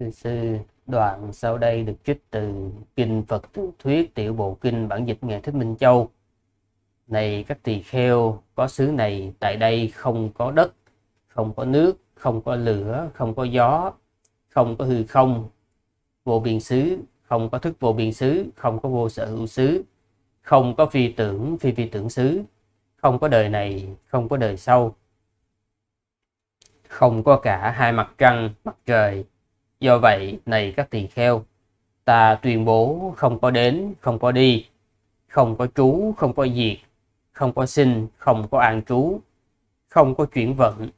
Thưa sư, đoạn sau đây được trích từ Kinh Phật Thuyết Tiểu Bộ Kinh Bản Dịch Nghệ Thích Minh Châu. Này các tỳ kheo, có xứ này, tại đây không có đất, không có nước, không có lửa, không có gió, không có hư không, vô biên xứ, không có thức vô biên xứ, không có vô sở hữu xứ, không có phi tưởng, phi phi tưởng xứ, không có đời này, không có đời sau, không có cả hai mặt trăng, mặt trời, Do vậy, này các tỳ kheo, ta tuyên bố không có đến, không có đi, không có trú, không có diệt, không có sinh, không có an trú, không có chuyển vận,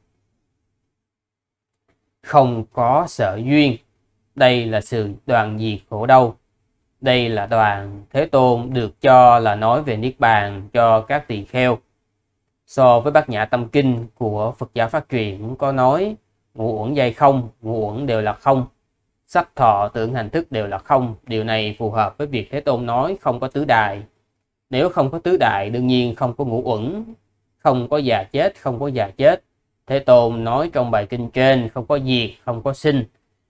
không có sợ duyên. Đây là sự đoàn diệt khổ đau. Đây là đoàn Thế Tôn được cho là nói về Niết Bàn cho các tỳ kheo. So với bát nhã tâm kinh của Phật giáo phát triển có nói ngũ uẩn dây không, ngũ uẩn đều là không, sắc thọ tưởng hành thức đều là không điều này phù hợp với việc thế tôn nói không có tứ đại nếu không có tứ đại đương nhiên không có ngũ uẩn không có già chết không có già chết thế tôn nói trong bài kinh trên không có diệt không có sinh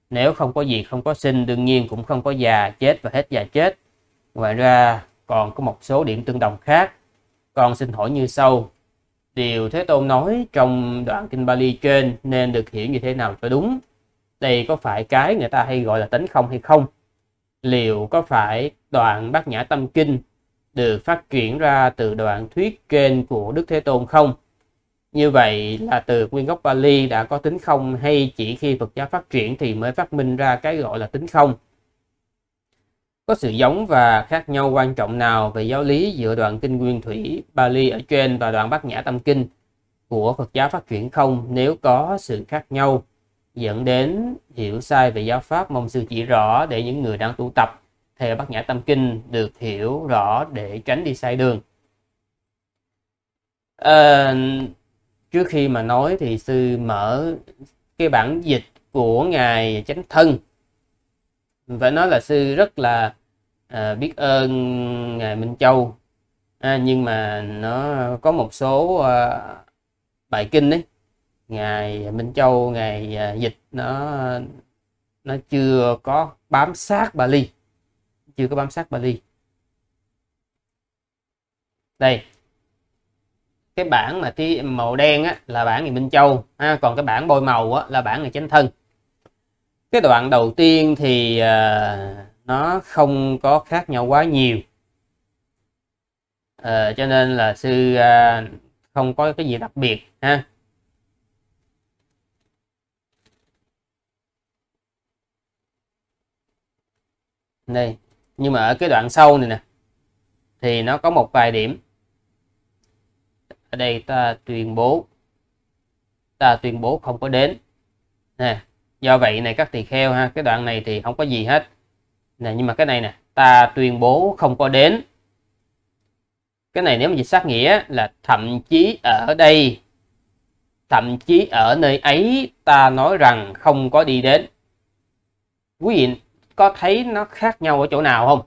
nếu không có diệt không có sinh đương nhiên cũng không có già chết và hết già chết ngoài ra còn có một số điểm tương đồng khác con xin hỏi như sau điều thế tôn nói trong đoạn kinh Bali trên nên được hiểu như thế nào cho đúng đây có phải cái người ta hay gọi là tánh không hay không liệu có phải đoạn bát nhã tâm kinh được phát triển ra từ đoạn thuyết kênh của đức thế tôn không như vậy là từ nguyên gốc Pali đã có tính không hay chỉ khi Phật giáo phát triển thì mới phát minh ra cái gọi là tính không? Có sự giống và khác nhau quan trọng nào về giáo lý giữa đoạn kinh nguyên thủy Pali ở trên và đoạn bát nhã tâm kinh của Phật giáo phát triển không nếu có sự khác nhau? dẫn đến hiểu sai về giáo pháp mong sư chỉ rõ để những người đang tu tập theo bát nhã tâm kinh được hiểu rõ để tránh đi sai đường à, trước khi mà nói thì sư mở cái bản dịch của ngài chánh thân phải nói là sư rất là à, biết ơn ngài Minh Châu à, nhưng mà nó có một số à, bài kinh đấy ngày Minh Châu ngày à, dịch nó nó chưa có bám sát Bali chưa có bám sát Bali đây cái bảng mà thi màu đen á, là bảng ngày Minh Châu ha, còn cái bảng bôi màu á, là bảng ngày Chánh Thân cái đoạn đầu tiên thì à, nó không có khác nhau quá nhiều à, cho nên là sư à, không có cái gì đặc biệt ha đây nhưng mà ở cái đoạn sâu này nè thì nó có một vài điểm ở đây ta tuyên bố ta tuyên bố không có đến nè do vậy này các tỳ kheo ha cái đoạn này thì không có gì hết nè nhưng mà cái này nè ta tuyên bố không có đến cái này nếu mà dịch sát nghĩa là thậm chí ở đây thậm chí ở nơi ấy ta nói rằng không có đi đến quý vị có thấy nó khác nhau ở chỗ nào không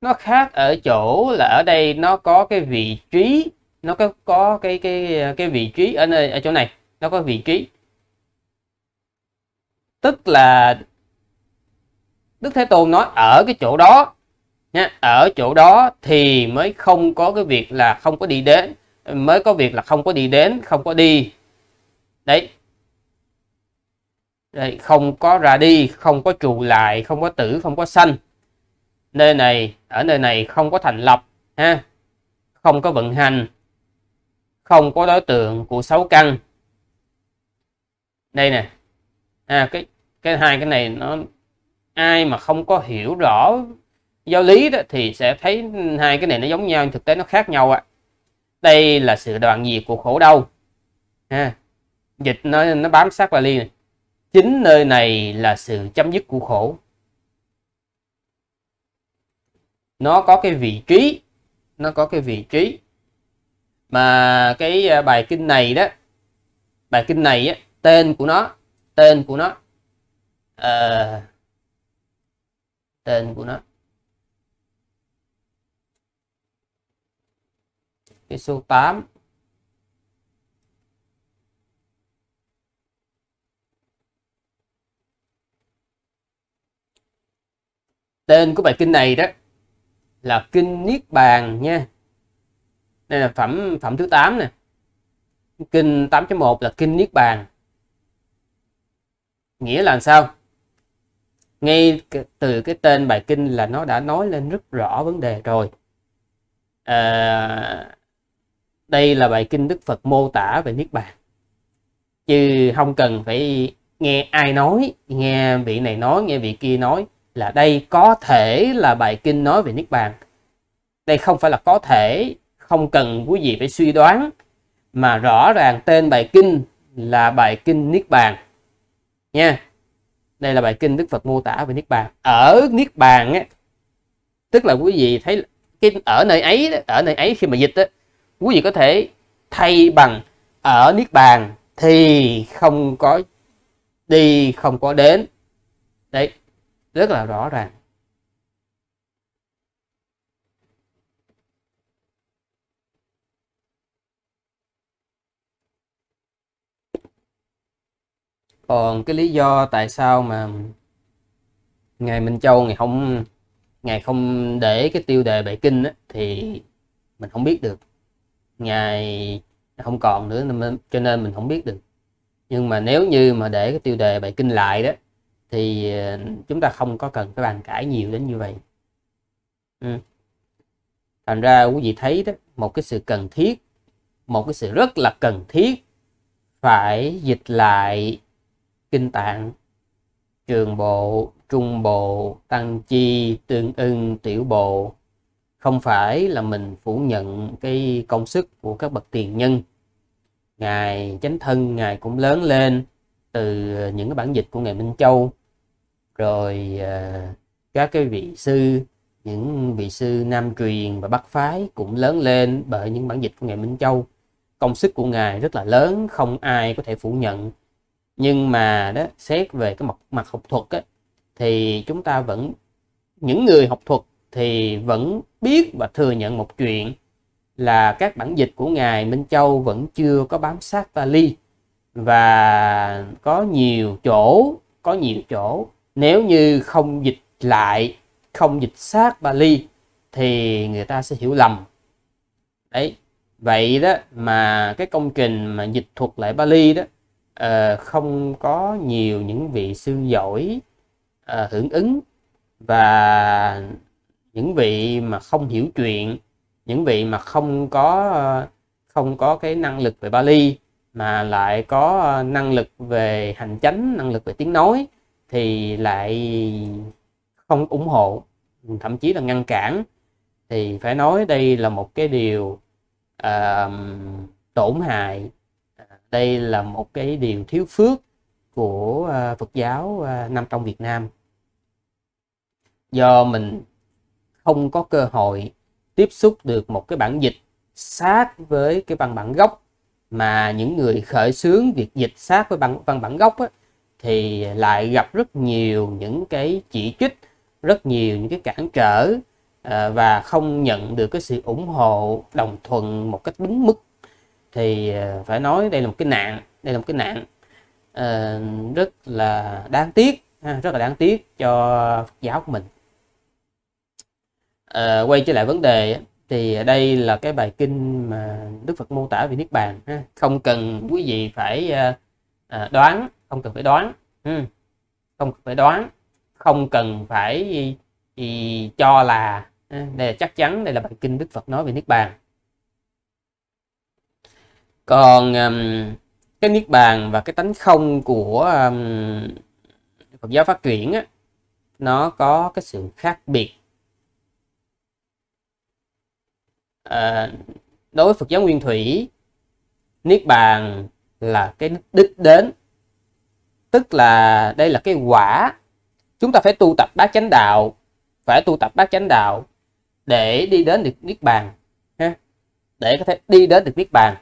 nó khác ở chỗ là ở đây nó có cái vị trí nó có có cái cái cái vị trí ở nơi ở chỗ này nó có vị trí tức là Đức Thế Tôn nói ở cái chỗ đó nha ở chỗ đó thì mới không có cái việc là không có đi đến mới có việc là không có đi đến không có đi đấy đây, không có ra đi không có trụ lại không có tử không có sanh nơi này ở nơi này không có thành lập ha không có vận hành không có đối tượng của sáu căn đây nè à, cái cái hai cái này nó ai mà không có hiểu rõ giáo lý đó thì sẽ thấy hai cái này nó giống nhau nhưng thực tế nó khác nhau ạ à. đây là sự đoạn diệt của khổ đau ha dịch nó nó bám sát vào ly này chính nơi này là sự chấm dứt của khổ nó có cái vị trí nó có cái vị trí mà cái à, bài kinh này đó bài kinh này á, tên của nó tên của nó à, tên của nó cái số 8 tên của bài kinh này đó là kinh niết bàn nha đây là phẩm phẩm thứ 8 nè kinh 8.1 là kinh niết bàn nghĩa là sao ngay từ cái tên bài kinh là nó đã nói lên rất rõ vấn đề rồi à, đây là bài kinh đức phật mô tả về niết bàn chứ không cần phải nghe ai nói nghe vị này nói nghe vị kia nói là đây có thể là bài kinh nói về niết bàn đây không phải là có thể không cần quý vị phải suy đoán mà rõ ràng tên bài kinh là bài kinh niết bàn nha đây là bài kinh đức phật mô tả về niết bàn ở niết bàn á tức là quý vị thấy cái ở nơi ấy ở nơi ấy khi mà dịch á quý vị có thể thay bằng ở niết bàn thì không có đi không có đến đấy rất là rõ ràng còn cái lý do tại sao mà ngày Minh Châu ngày không ngày không để cái tiêu đề Bảy Kinh á, thì mình không biết được ngày không còn nữa nên, cho nên mình không biết được nhưng mà nếu như mà để cái tiêu đề Bảy Kinh lại đó thì ờ, chúng ta không có cần cái bàn cãi nhiều đến như vậy ừ. thành ra quý vị thấy đó một cái sự cần thiết một cái sự rất là cần thiết phải dịch lại kinh tạng trường bộ trung bộ tăng chi tương ưng tiểu bộ không phải là mình phủ nhận cái công sức của các bậc tiền nhân ngài chánh thân ngài cũng lớn lên từ những cái bản dịch của ngài minh châu rồi à, các cái vị sư những vị sư nam truyền và bắc phái cũng lớn lên bởi những bản dịch của ngài Minh Châu công sức của ngài rất là lớn không ai có thể phủ nhận nhưng mà đó xét về cái mặt mặt học thuật ấy, thì chúng ta vẫn những người học thuật thì vẫn biết và thừa nhận một chuyện là các bản dịch của ngài Minh Châu vẫn chưa có bám sát ta ly và có nhiều chỗ có nhiều chỗ nếu như không dịch lại không dịch sát Bali thì người ta sẽ hiểu lầm đấy vậy đó mà cái công trình mà dịch thuật lại Bali đó uh, không có nhiều những vị sư giỏi uh, hưởng ứng và những vị mà không hiểu chuyện những vị mà không có ờ, không có cái năng lực về Bali mà lại có năng lực về hành chánh năng lực về tiếng nói thì lại không ủng hộ thậm chí là ngăn cản thì phải nói đây là một cái điều uh, tổn hại đây là một cái điều thiếu phước của uh, Phật giáo uh, Nam Tông Việt Nam do mình không có cơ hội tiếp xúc được một cái bản dịch sát với cái văn bản gốc mà những người khởi xướng việc dịch sát với văn, văn bản gốc á, thì lại gặp rất nhiều những cái chỉ trích rất nhiều những cái cản trở ờ, và không nhận được cái sự ủng hộ đồng thuận một cách đúng mức thì ờ, phải nói đây là một cái nạn đây là một cái nạn ờ, rất là đáng tiếc rất là đáng tiếc cho Phật giáo của mình quay trở lại vấn đề thì đây là cái bài kinh mà Đức Phật mô tả về niết bàn không cần quý vị phải đoán Ừ. không cần phải đoán không cần phải đoán không cần phải gì, gì, cho là đây ừ, là chắc chắn đây là bài kinh Đức Phật nói về niết bàn còn um, cái niết bàn và cái tánh không của um, Phật giáo phát triển á, nó có cái sự khác biệt à, đối với Phật giáo nguyên thủy niết bàn là cái đích đến tức là đây là cái quả chúng ta phải tu tập bát chánh đạo phải tu tập bát chánh đạo để đi đến được niết bàn ha để có thể đi đến được niết bàn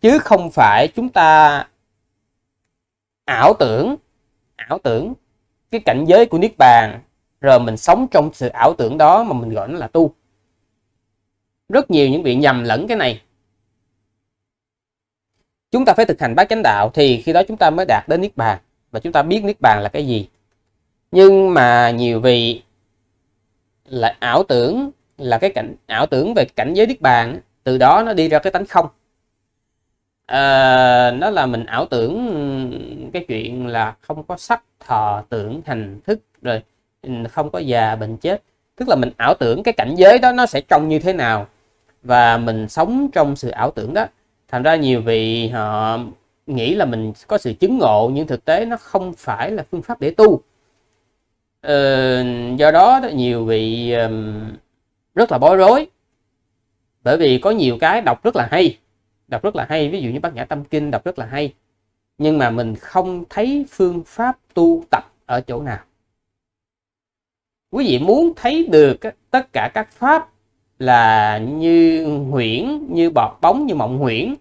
chứ không phải chúng ta ảo tưởng ảo tưởng cái cảnh giới của niết bàn rồi mình sống trong sự ảo tưởng đó mà mình gọi nó là tu rất nhiều những vị nhầm lẫn cái này chúng ta phải thực hành bát chánh đạo thì khi đó chúng ta mới đạt đến niết bàn và chúng ta biết niết bàn là cái gì nhưng mà nhiều vị là ảo tưởng là cái cảnh ảo tưởng về cảnh giới niết bàn từ đó nó đi ra cái tánh không à, nó là mình ảo tưởng cái chuyện là không có sắc thọ tưởng hành thức rồi không có già bệnh chết tức là mình ảo tưởng cái cảnh giới đó nó sẽ trông như thế nào và mình sống trong sự ảo tưởng đó thành ra nhiều vị họ ờ, nghĩ là mình có sự chứng ngộ nhưng thực tế nó không phải là phương pháp để tu ờ, do đó nhiều vị um, rất là bối rối bởi vì có nhiều cái đọc rất là hay đọc rất là hay ví dụ như bát nhã tâm kinh đọc rất là hay nhưng mà mình không thấy phương pháp tu tập ở chỗ nào quý vị muốn thấy được tất cả các pháp là như huyễn như bọt bóng như mộng huyễn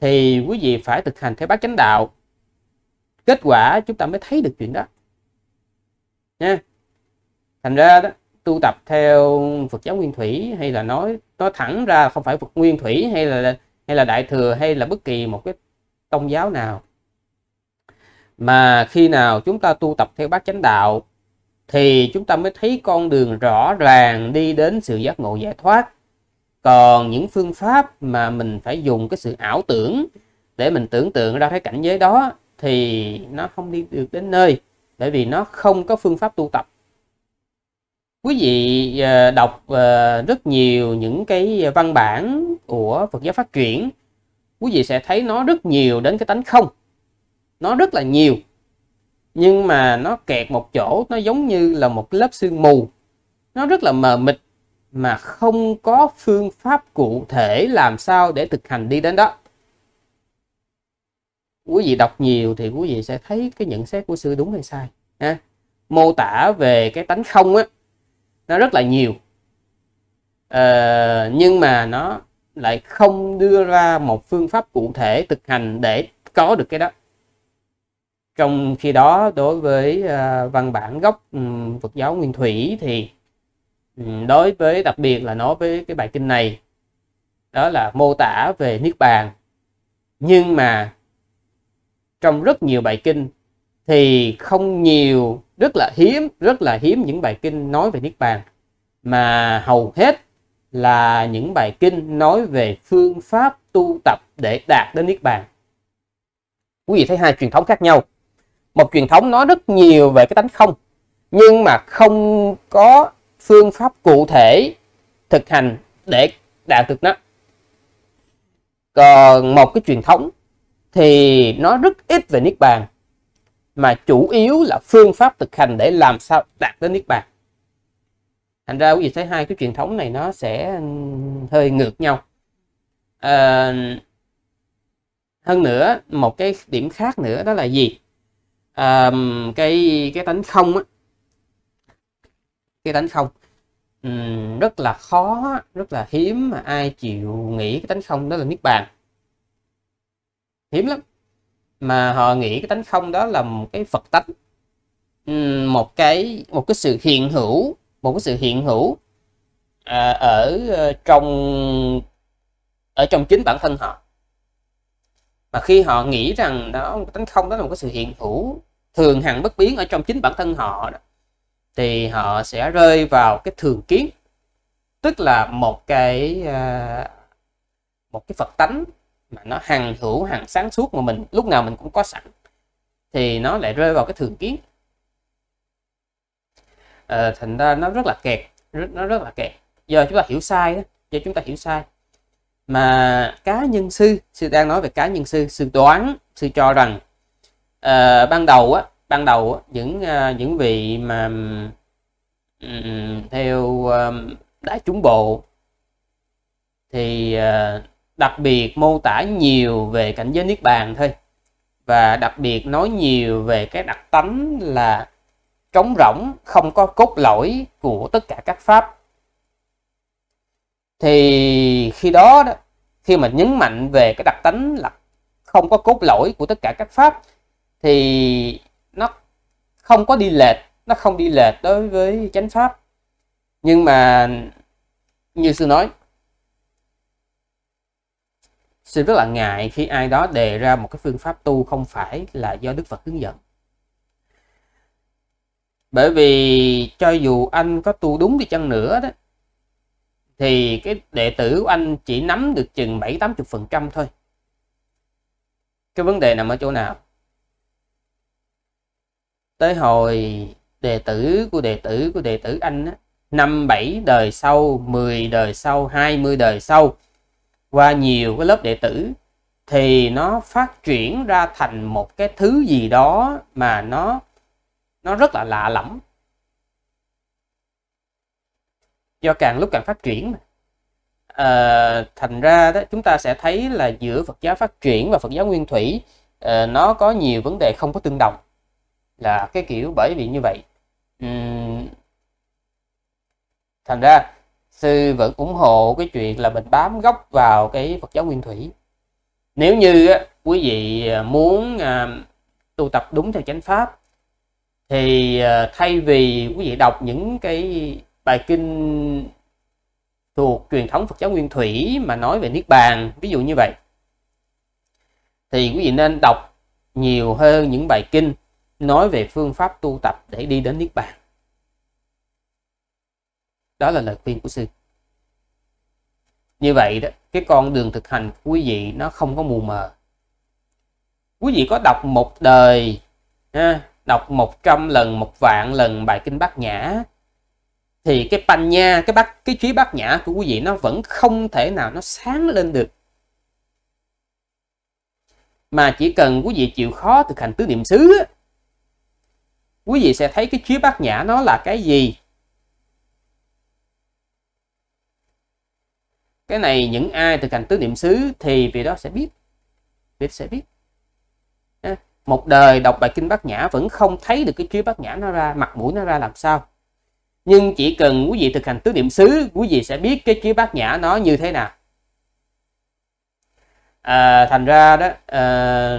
thì quý vị phải thực hành theo bát chánh đạo kết quả chúng ta mới thấy được chuyện đó nha thành ra đó tu tập theo Phật giáo nguyên thủy hay là nói nói thẳng ra không phải Phật nguyên thủy hay là hay là đại thừa hay là bất kỳ một cái tôn giáo nào mà khi nào chúng ta tu tập theo bát chánh đạo thì chúng ta mới thấy con đường rõ ràng đi đến sự giác ngộ giải thoát còn những phương pháp mà mình phải dùng cái sự ảo tưởng để mình tưởng tượng ra cái cảnh giới đó thì nó không đi được đến nơi bởi vì nó không có phương pháp tu tập quý vị à, đọc à, rất nhiều những cái văn bản của Phật giáo phát triển quý vị sẽ thấy nó rất nhiều đến cái tánh không nó rất là nhiều nhưng mà nó kẹt một chỗ nó giống như là một lớp sương mù nó rất là mờ mịt mà không có phương pháp cụ thể làm sao để thực hành đi đến đó quý vị đọc nhiều thì quý vị sẽ thấy cái nhận xét của sư đúng hay sai ha. mô tả về cái tánh không á nó rất là nhiều ờ, nhưng mà nó lại không đưa ra một phương pháp cụ thể thực hành để có được cái đó trong khi đó đối với à, văn bản gốc ừ, Phật giáo Nguyên Thủy thì ừ, đối với đặc biệt là nói với cái bài kinh này đó là mô tả về niết bàn nhưng mà trong rất nhiều bài kinh thì không nhiều rất là hiếm rất là hiếm những bài kinh nói về niết bàn mà hầu hết là những bài kinh nói về phương pháp tu tập để đạt đến niết bàn quý vị thấy hai truyền thống khác nhau một truyền thống nói rất nhiều về cái tánh không nhưng mà không có phương pháp cụ thể thực hành để đạt được nó còn một cái truyền thống thì nó rất ít về niết bàn mà chủ yếu là phương pháp thực hành để làm sao đạt đến niết bàn thành ra quý vị thấy hai cái truyền thống này nó sẽ ừ, hơi ngược nhau à, hơn nữa một cái điểm khác nữa đó là gì um, cái cái tánh không á cái tánh không um, rất là khó rất là hiếm mà ai chịu nghĩ cái tánh không đó là niết bàn hiếm lắm mà họ nghĩ cái tánh không đó là một cái phật tánh um, một cái một cái sự hiện hữu một cái sự hiện hữu à, ở ờ, trong ở trong chính bản thân họ mà khi họ nghĩ rằng đó tánh không đó là một cái sự hiện hữu thường hằng bất biến ở trong chính bản thân họ đó, thì họ sẽ rơi vào cái thường kiến tức là một cái à, một cái phật tánh mà nó hằng hữu hằng sáng suốt mà mình lúc nào mình cũng có sẵn thì nó lại rơi vào cái thường kiến à, thành ra nó rất là kẹt nó rất là kẹt giờ chúng ta hiểu sai đó giờ chúng ta hiểu sai mà cá nhân sư sư đang nói về cá nhân sư sư đoán sư cho rằng uh, ban đầu á ban đầu á, những uh, những vị mà um, theo um, đã chúng bộ thì uh, đặc biệt mô tả nhiều về cảnh giới niết bàn thôi và đặc biệt nói nhiều về cái đặc tánh là trống rỗng không có cốt lõi của tất cả các pháp thì khi đó, đó khi mà nhấn mạnh về cái đặc tính là không có cốt lõi của tất cả các pháp thì nó không có đi lệch nó không đi lệch đối với chánh pháp nhưng mà như sư nói sư rất là ngại khi ai đó đề ra một cái phương pháp tu không phải là do đức phật hướng dẫn bởi vì cho dù anh có tu đúng đi chăng nữa đó thì cái đệ tử của anh chỉ nắm được chừng 7 80 phần trăm thôi cái vấn đề nằm ở chỗ nào tới hồi đệ tử của đệ tử của đệ tử anh á, năm bảy đời sau 10 đời sau 20 đời sau qua nhiều cái lớp đệ tử thì nó phát triển ra thành một cái thứ gì đó mà nó nó rất là lạ lẫm do càng lúc càng phát triển mà. À, thành ra đó chúng ta sẽ thấy là giữa Phật giáo phát triển và Phật giáo nguyên thủy à, nó có nhiều vấn đề không có tương đồng là cái kiểu bởi vì như vậy uhm, thành ra sư vẫn ủng hộ cái chuyện là mình bám gốc vào cái Phật giáo nguyên thủy nếu như quý vị ờ, muốn tu tập đúng theo chánh pháp thì thay vì quý vị đọc những cái bài kinh thuộc truyền thống Phật giáo Nguyên Thủy mà nói về Niết Bàn ví dụ như vậy thì quý vị nên đọc nhiều hơn những bài kinh nói về phương pháp tu tập để đi đến Niết Bàn đó là lời khuyên của sư như vậy đó cái con đường thực hành của quý vị nó không có mù mờ quý vị có đọc một đời ha, đọc trăm lần một vạn lần bài kinh bát nhã thì cái panh nha cái bát cái trí bát nhã của quý vị nó vẫn không thể nào nó sáng lên được mà chỉ cần quý vị chịu khó thực hành tứ niệm xứ quý vị sẽ thấy cái trí bát nhã nó là cái gì cái này những ai thực hành tứ niệm xứ thì vì đó sẽ biết biết sẽ biết một đời đọc bài kinh bát nhã vẫn không thấy được cái trí bát nhã nó ra mặt mũi nó ra làm sao nhưng chỉ cần quý vị thực hành tứ niệm xứ quý vị sẽ biết cái trí bát nhã nó như thế nào à, thành ra đó à,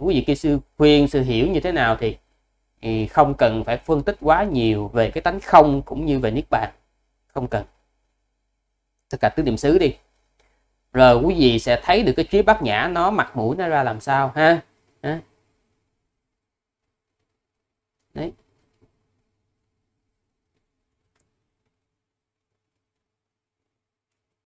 quý vị kia sư khuyên sư hiểu như thế nào thì, thì không cần phải phân tích quá nhiều về cái tánh không cũng như về niết bàn không cần thực hành tứ niệm xứ đi rồi quý vị sẽ thấy được cái trí bát nhã nó mặt mũi nó ra làm sao ha. đấy